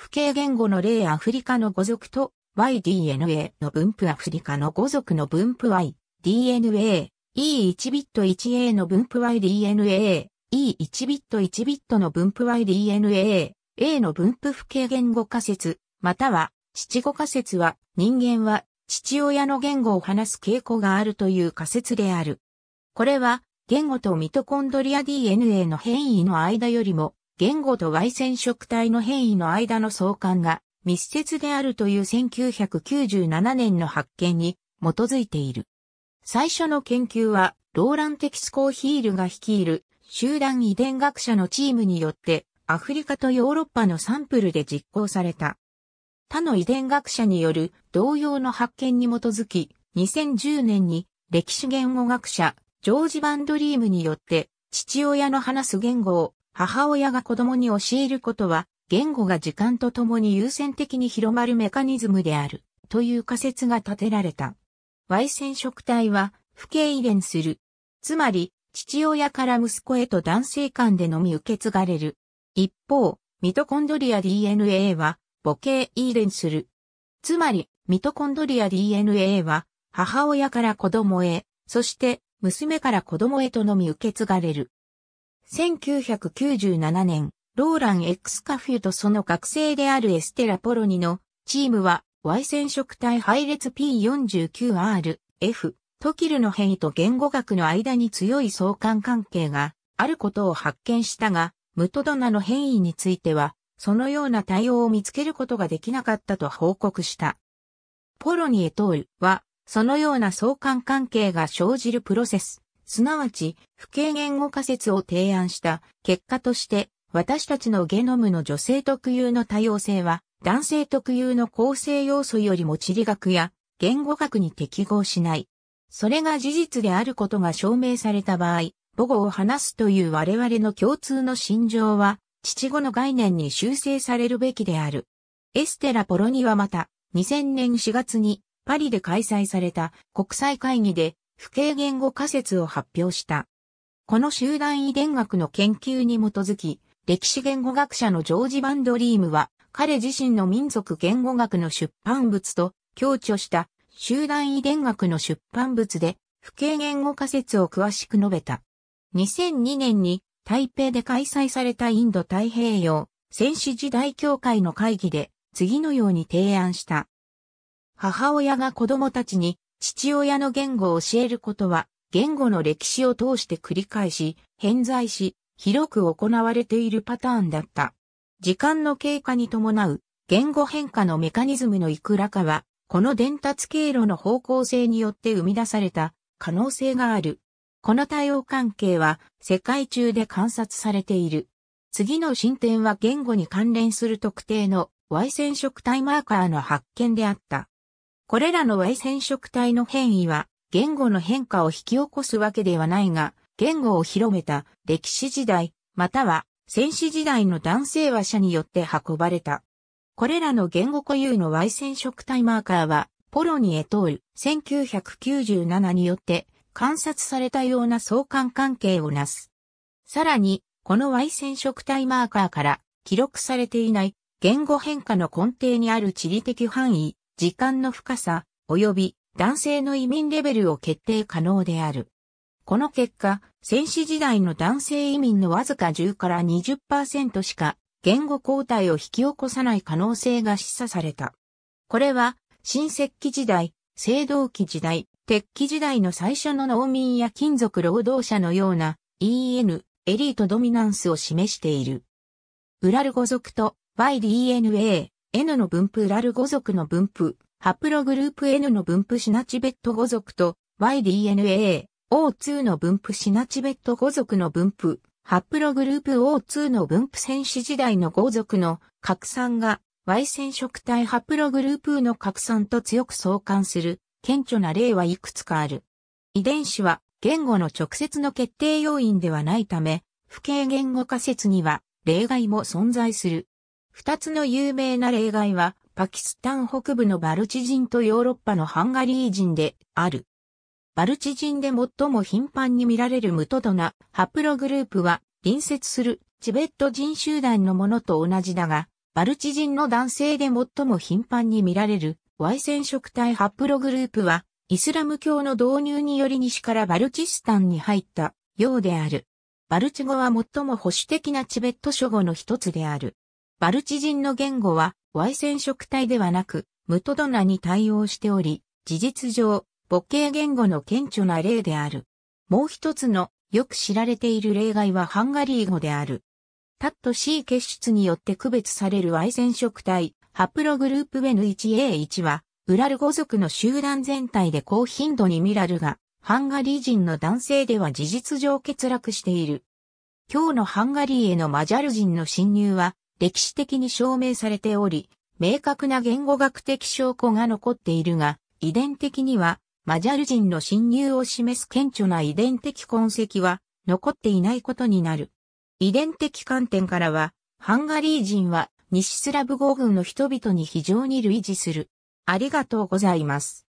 不敬言語の例アフリカの語族と YDNA の分布アフリカの語族の分布 YDNA、E1 ビット 1A の分布 YDNA、E1 ビット1ビットの分布 YDNA、A の分布不敬言語仮説、または父語仮説は人間は父親の言語を話す傾向があるという仮説である。これは言語とミトコンドリア DNA の変異の間よりも言語と Y 染色体の変異の間の相関が密接であるという1997年の発見に基づいている。最初の研究は、ローラン・テキスコーヒールが率いる集団遺伝学者のチームによってアフリカとヨーロッパのサンプルで実行された。他の遺伝学者による同様の発見に基づき、2010年に歴史言語学者ジョージ・バンドリームによって父親の話す言語を母親が子供に教えることは、言語が時間とともに優先的に広まるメカニズムである、という仮説が立てられた。Y 染色体は、不遺伝する。つまり、父親から息子へと男性間でのみ受け継がれる。一方、ミトコンドリア DNA は、母系遺伝する。つまり、ミトコンドリア DNA は、母親から子供へ、そして、娘から子供へとのみ受け継がれる。1997年、ローランエクスカフュとその学生であるエステラ・ポロニのチームは Y 染色体配列 P49R、F、トキルの変異と言語学の間に強い相関関係があることを発見したが、ムトドナの変異については、そのような対応を見つけることができなかったと報告した。ポロニエトールは、そのような相関関係が生じるプロセスすなわち、不敬言語仮説を提案した結果として、私たちのゲノムの女性特有の多様性は、男性特有の構成要素よりも地理学や言語学に適合しない。それが事実であることが証明された場合、母語を話すという我々の共通の心情は、父語の概念に修正されるべきである。エステラ・ポロニはまた、2000年4月にパリで開催された国際会議で不形言語仮説を発表した。この集団遺伝学の研究に基づき、歴史言語学者のジョージ・バンドリームは、彼自身の民族言語学の出版物と強調した集団遺伝学の出版物で、不形言語仮説を詳しく述べた。2002年に台北で開催されたインド太平洋戦士時代協会の会議で次のように提案した。母親が子供たちに父親の言語を教えることは、言語の歴史を通して繰り返し、偏在し、広く行われているパターンだった。時間の経過に伴う、言語変化のメカニズムのいくらかは、この伝達経路の方向性によって生み出された可能性がある。この対応関係は世界中で観察されている。次の進展は言語に関連する特定の Y 染色体マーカーの発見であった。これらの Y 染色体の変異は、言語の変化を引き起こすわけではないが、言語を広めた歴史時代、または戦士時代の男性話者によって運ばれた。これらの言語固有の Y 染色体マーカーは、ポロニエトール1997によって観察されたような相関関係をなす。さらに、この Y 染色体マーカーから記録されていない言語変化の根底にある地理的範囲、時間の深さ、及び男性の移民レベルを決定可能である。この結果、戦死時代の男性移民のわずか10から20%しか言語交代を引き起こさない可能性が示唆された。これは、新石器時代、青銅器時代、鉄器時代の最初の農民や金属労働者のような EN、エリートドミナンスを示している。ウラル語族と YDNA、N の分布ラル語族の分布、ハプログループ N の分布シナチベット語族と YDNA、O2 の分布シナチベット語族の分布、ハプログループ O2 の分布戦士時代の語族の拡散が Y 染色体ハプログループの拡散と強く相関する顕著な例はいくつかある。遺伝子は言語の直接の決定要因ではないため、不形言語仮説には例外も存在する。二つの有名な例外は、パキスタン北部のバルチ人とヨーロッパのハンガリー人である。バルチ人で最も頻繁に見られる無トドなハプログループは、隣接するチベット人集団のものと同じだが、バルチ人の男性で最も頻繁に見られる Y 染色体ハプログループは、イスラム教の導入により西からバルチスタンに入ったようである。バルチ語は最も保守的なチベット諸語の一つである。バルチ人の言語は Y 染色体ではなく、ムトドナに対応しており、事実上、母系言語の顕著な例である。もう一つのよく知られている例外はハンガリー語である。タット C 結出によって区別される Y 染色体、ハプログループ N1A1 は、ウラル語族の集団全体で高頻度に見られるが、ハンガリー人の男性では事実上欠落している。今日のハンガリーへのマジャル人の侵入は、歴史的に証明されており、明確な言語学的証拠が残っているが、遺伝的にはマジャル人の侵入を示す顕著な遺伝的痕跡は残っていないことになる。遺伝的観点からは、ハンガリー人は西スラブ語群の人々に非常に類似する。ありがとうございます。